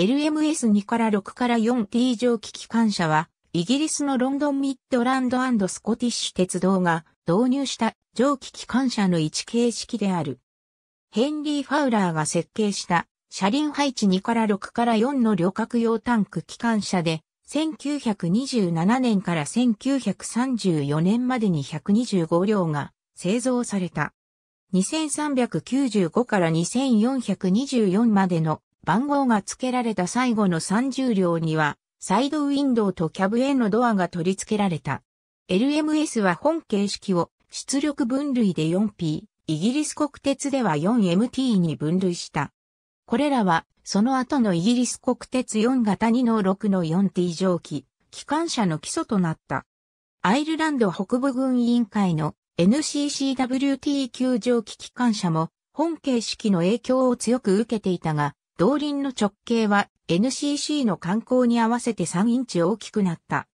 LMS2 から6から 4T 蒸気機関車は、イギリスのロンドンミッドランドスコティッシュ鉄道が導入した蒸気機関車の位置形式である。ヘンリー・ファウラーが設計した車輪配置2から6から4の旅客用タンク機関車で、1927年から1934年までに125両が製造された。2395から2424までの番号が付けられた最後の30両には、サイドウィンドウとキャブへのドアが取り付けられた。LMS は本形式を出力分類で 4P、イギリス国鉄では 4MT に分類した。これらは、その後のイギリス国鉄4型2の6の 4T 蒸気、機関車の基礎となった。アイルランド北部軍委員会の NCCWT 9蒸気機関車も本形式の影響を強く受けていたが、動輪の直径は NCC の観光に合わせて3インチ大きくなった。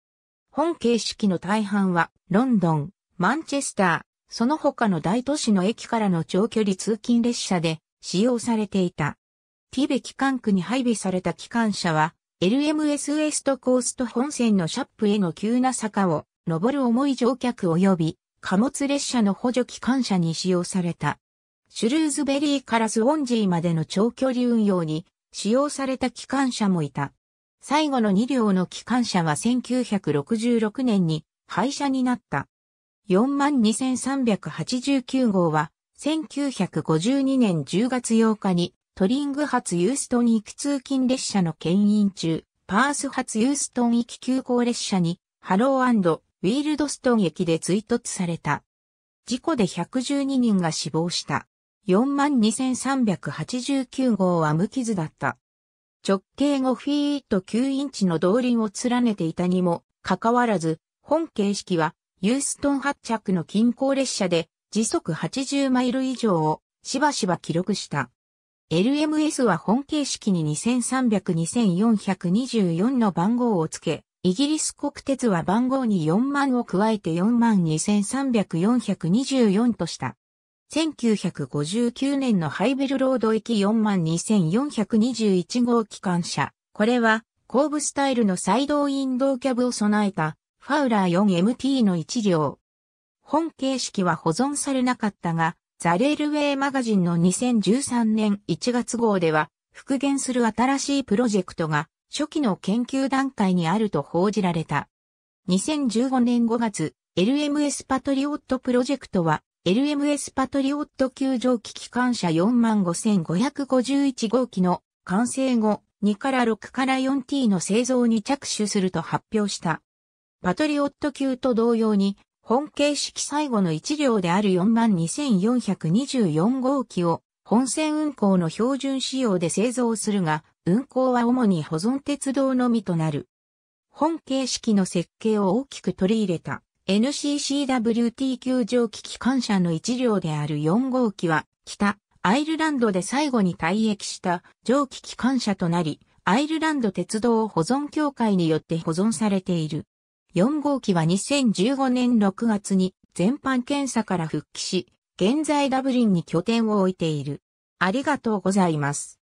本形式の大半はロンドン、マンチェスター、その他の大都市の駅からの長距離通勤列車で使用されていた。ティベ機関区に配備された機関車は LMS ウエストコースト本線のシャップへの急な坂を登る重い乗客及び貨物列車の補助機関車に使用された。シュルーズベリーからスウォンジーまでの長距離運用に使用された機関車もいた。最後の2両の機関車は1966年に廃車になった。42389号は1952年10月8日にトリング発ユーストン行き通勤列車の牽引中、パース発ユーストン行き急行列車にハローウィールドストン駅で追突された。事故で112人が死亡した。42389号は無傷だった。直径5フィート9インチの動輪を連ねていたにも、かかわらず、本形式は、ユーストン発着の近郊列車で、時速80マイル以上を、しばしば記録した。LMS は本形式に2300-2424の番号をつけ、イギリス国鉄は番号に4万を加えて4万2300-424とした。1959年のハイベルロード行42421号機関車。これは、後部スタイルのサイドインドキャブを備えた、ファウラー 4MT の1両。本形式は保存されなかったが、ザ・レールウェイマガジンの2013年1月号では、復元する新しいプロジェクトが、初期の研究段階にあると報じられた。2015年5月、LMS パトリオットプロジェクトは、LMS パトリオット級蒸気機関車45551号機の完成後、2から6から 4T の製造に着手すると発表した。パトリオット級と同様に、本形式最後の1両である42424号機を本線運行の標準仕様で製造するが、運行は主に保存鉄道のみとなる。本形式の設計を大きく取り入れた。NCCWT 球場機機関車の一両である4号機は、北、アイルランドで最後に退役した蒸気機関車となり、アイルランド鉄道保存協会によって保存されている。4号機は2015年6月に全般検査から復帰し、現在ダブリンに拠点を置いている。ありがとうございます。